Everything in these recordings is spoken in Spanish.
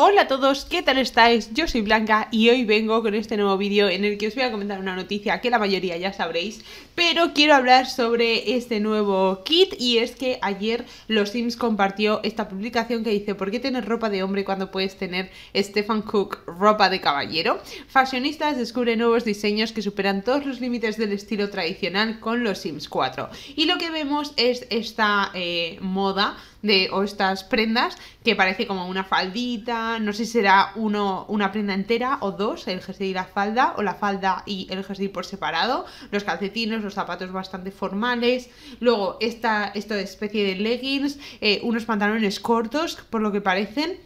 Hola a todos, ¿qué tal estáis? Yo soy Blanca y hoy vengo con este nuevo vídeo en el que os voy a comentar una noticia que la mayoría ya sabréis, pero quiero hablar sobre este nuevo kit y es que ayer Los Sims compartió esta publicación que dice ¿Por qué tener ropa de hombre cuando puedes tener Stefan Cook ropa de caballero? Fashionistas descubren nuevos diseños que superan todos los límites del estilo tradicional con Los Sims 4 y lo que vemos es esta eh, moda de, o estas prendas, que parece como una faldita, no sé si será uno, una prenda entera o dos, el jersey y la falda, o la falda y el jersey por separado, los calcetines, los zapatos bastante formales, luego esta, especie de leggings, eh, unos pantalones cortos, por lo que parecen.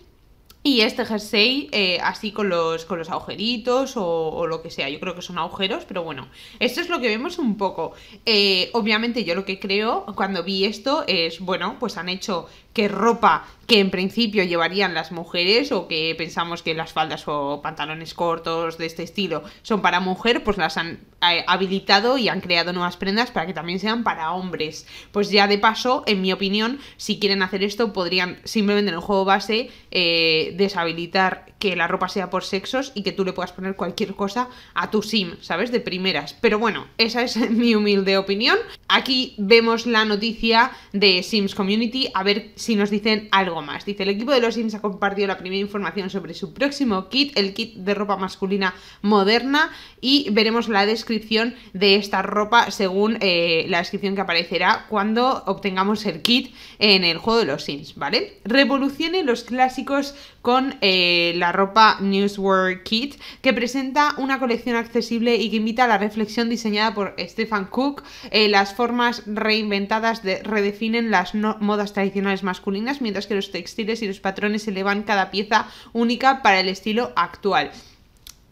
Y este jersey, eh, así con los, con los agujeritos o, lo que sea, yo creo que son agujeros, pero bueno, esto es lo que vemos un poco. Eh, obviamente yo lo que creo cuando vi esto es, bueno, pues han hecho que ropa que en principio llevarían las mujeres o que pensamos que las faldas o pantalones cortos de este estilo son para mujer, pues las han eh, habilitado y han creado nuevas prendas para que también sean para hombres. Pues ya de paso, en mi opinión, si quieren hacer esto, podrían simplemente en el juego base eh, deshabilitar que la ropa sea por sexos y que tú le puedas poner cualquier cosa a tu sim, ¿sabes? De primeras. Pero bueno, esa es mi humilde opinión. Aquí vemos la noticia de Sims Community, a ver si nos dicen algo más. Dice, el equipo de los Sims ha compartido la primera información sobre su próximo kit, el kit de ropa masculina moderna, y veremos la descripción de esta ropa según eh, la descripción que aparecerá cuando obtengamos el kit en el juego de los Sims, ¿vale? Revolucione los clásicos con eh, la ropa World Kit, que presenta una colección accesible y que invita a la reflexión diseñada por Stephen Cook. Eh, las formas reinventadas redefinen las modas tradicionales más masculinas, mientras que los textiles y los patrones elevan cada pieza única para el estilo actual.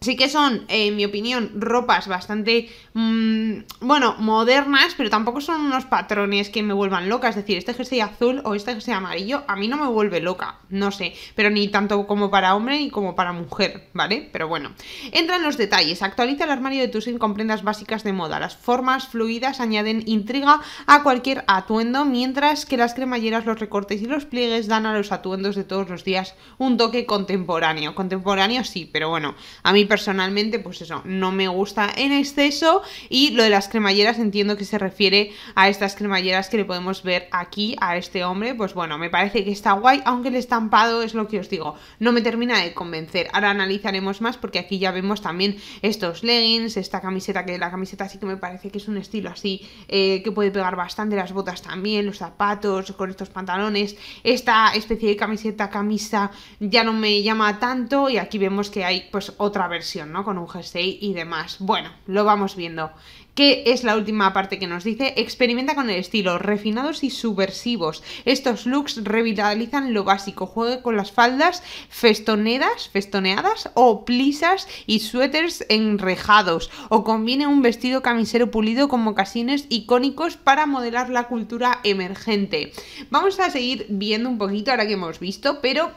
Sí que son, en mi opinión, ropas bastante, mm, bueno, modernas, pero tampoco son unos patrones que me vuelvan loca. Es decir, este jersey azul o este jersey amarillo a mí no me vuelve loca, no sé, pero ni tanto como para hombre ni como para mujer, ¿vale? Pero bueno, entran en los detalles. Actualiza el armario de tus con prendas básicas de moda. Las formas fluidas añaden intriga a cualquier atuendo, mientras que las cremalleras, los recortes y los pliegues dan a los atuendos de todos los días un toque contemporáneo. Contemporáneo sí, pero bueno, a mí personalmente, pues eso, no me gusta en exceso. Y lo de las cremalleras entiendo que se refiere a estas cremalleras que le podemos ver aquí a este hombre. Pues bueno, me parece que está guay, aunque el estampado es lo que os digo, no me termina de convencer. Ahora analizaremos más porque aquí ya vemos también estos leggings, esta camiseta, que la camiseta sí que me parece que es un estilo así eh, que puede pegar bastante, las botas también, los zapatos con estos pantalones, esta especie de camiseta, camisa ya no me llama tanto y aquí vemos que hay pues otra versión con un jersey y demás. Bueno, lo vamos viendo. ¿Qué es la última parte que nos dice? Experimenta con el estilo, refinados y subversivos. Estos looks revitalizan lo básico. Juegue con las faldas festonedas, festoneadas o plisas y suéteres enrejados. O conviene un vestido camisero pulido con mocasines icónicos para modelar la cultura emergente. Vamos a seguir viendo un poquito ahora que hemos visto, pero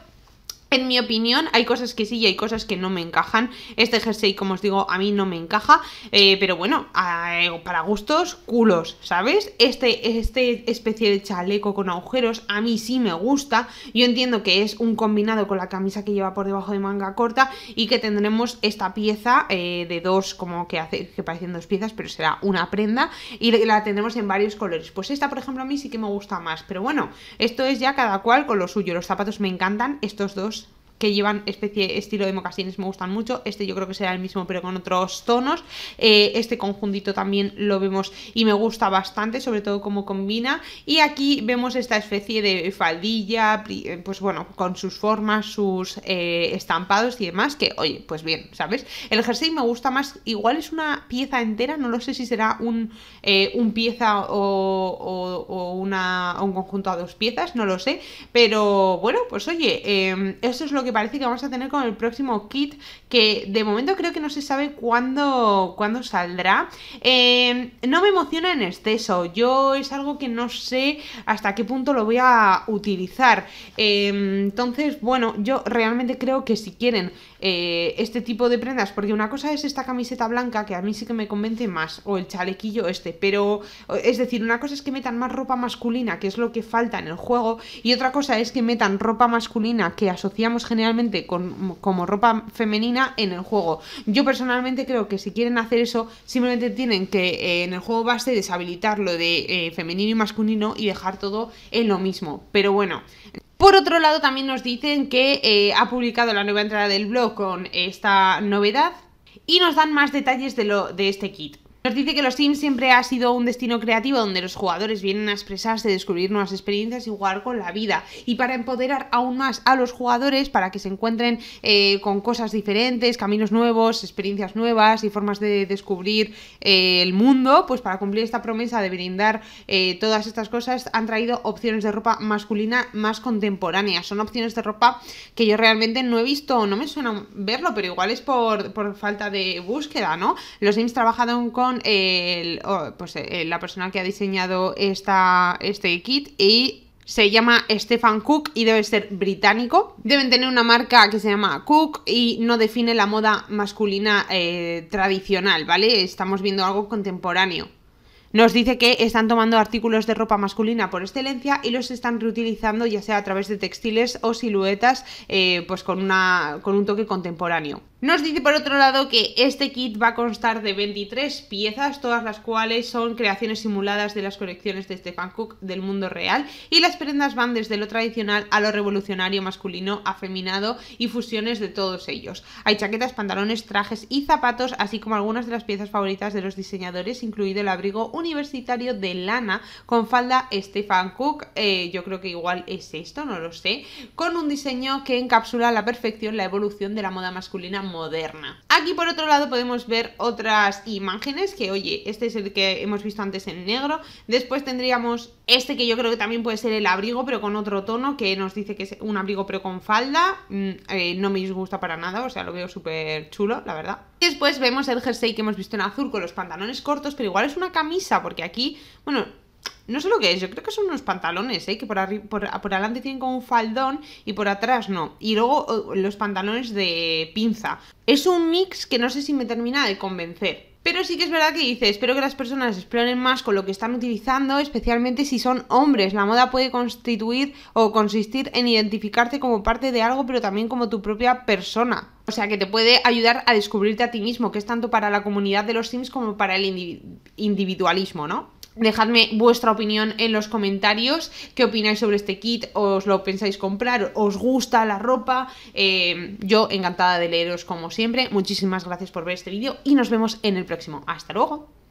en mi opinión, hay cosas que sí y hay cosas que no me encajan. Este jersey, como os digo, a mí no me encaja. Eh, pero bueno, eh, para gustos, culos, ¿sabes? Este, este especie de chaleco con agujeros a mí sí me gusta. Yo entiendo que es un combinado con la camisa que lleva por debajo de manga corta y que tendremos esta pieza eh, de dos, como que que parecen dos piezas, pero será una prenda y la tendremos en varios colores. Pues esta, por ejemplo, a mí sí que me gusta más. Pero bueno, esto es ya cada cual con lo suyo. Los zapatos me encantan, estos dos que llevan especie estilo de mocasines me gustan mucho. Este yo creo que será el mismo pero con otros tonos. Eh, este conjuntito también lo vemos y me gusta bastante, sobre todo como combina. Y aquí vemos esta especie de faldilla, eh, pues bueno, con sus formas, sus eh, estampados y demás, que oye, pues bien, ¿sabes? El jersey me gusta más, igual es una pieza entera, no lo sé si será un, pieza o, un conjunto a dos piezas, no lo sé. Pero bueno, pues oye, eso es lo que parece que vamos a tener con el próximo kit, que de momento creo que no se sabe cuándo, cuándo saldrá. Em, no me emociona en exceso, yo es algo que no sé hasta qué punto lo voy a utilizar. Em, entonces, bueno, yo realmente creo que si quieren eh, este tipo de prendas, porque una cosa es esta camiseta blanca, que a mí sí que me convence más, o el chalequillo este, pero es decir, una cosa es que metan más ropa masculina, que es lo que falta en el juego, y otra cosa es que metan ropa masculina que asociamos generalmente generalmente con, como ropa femenina en el juego. Yo personalmente creo que si quieren hacer eso, simplemente tienen que eh, en el juego base deshabilitar lo de eh, femenino y masculino y dejar todo en lo mismo. Pero bueno. Por otro lado, también nos dicen que eh, ha publicado la nueva entrada del blog con esta novedad y nos dan más detalles de, lo, de este kit. Nos dice que los Sims siempre ha sido un destino creativo donde los jugadores vienen a expresarse, descubrir nuevas experiencias y jugar con la vida. Y para empoderar aún más a los jugadores, para que se encuentren eh, con cosas diferentes, caminos nuevos, experiencias nuevas y formas de descubrir eh, el mundo, pues para cumplir esta promesa de brindar eh, todas estas cosas, han traído opciones de ropa masculina más contemporánea. Son opciones de ropa que yo realmente no he visto, no me suena verlo, pero igual es por, por falta de búsqueda, ¿no? Los Sims trabajaron con pues, eh, la persona que ha diseñado este kit y se llama Stefan Cook y debe ser británico. Deben tener una marca que se llama Cook y no define la moda masculina eh, tradicional, ¿vale? Estamos viendo algo contemporáneo. Nos dice que están tomando artículos de ropa masculina por excelencia y los están reutilizando ya sea a través de textiles o siluetas, eh, pues con, una, con un toque contemporáneo. Nos dice por otro lado que este kit va a constar de 23 piezas, todas las cuales son creaciones simuladas de las colecciones de Stefan Cook del mundo real, y las prendas van desde lo tradicional a lo revolucionario masculino, afeminado y fusiones de todos ellos. Hay chaquetas, pantalones, trajes y zapatos, así como algunas de las piezas favoritas de los diseñadores, incluido el abrigo universitario de lana con falda Stefan Cook, eh, yo creo que igual es esto, no lo sé, con un diseño que encapsula a la perfección la evolución de la moda masculina moderna. Aquí por otro lado podemos ver otras imágenes que, oye, este es el que hemos visto antes en negro. Después tendríamos este que yo creo que también puede ser el abrigo, pero con otro tono, que nos dice que es un abrigo pero con falda. Mm, eh, no me disgusta para nada, o sea, lo veo súper chulo, la verdad. Después vemos el jersey que hemos visto en azul con los pantalones cortos, pero igual es una camisa, porque aquí, bueno, no sé lo que es, yo creo que son unos pantalones, ¿eh? que por, por, por adelante tienen como un faldón y por atrás no. Y luego los pantalones de pinza. Es un mix que no sé si me termina de convencer. Pero sí que es verdad que dice, espero que las personas exploren más con lo que están utilizando, especialmente si son hombres. La moda puede constituir o consistir en identificarte como parte de algo, pero también como tu propia persona. O sea, que te puede ayudar a descubrirte a ti mismo, que es tanto para la comunidad de los Sims como para el individualismo, ¿no? Dejadme vuestra opinión en los comentarios, qué opináis sobre este kit, os lo pensáis comprar, os gusta la ropa, eh, yo encantada de leeros como siempre, muchísimas gracias por ver este vídeo y nos vemos en el próximo, hasta luego.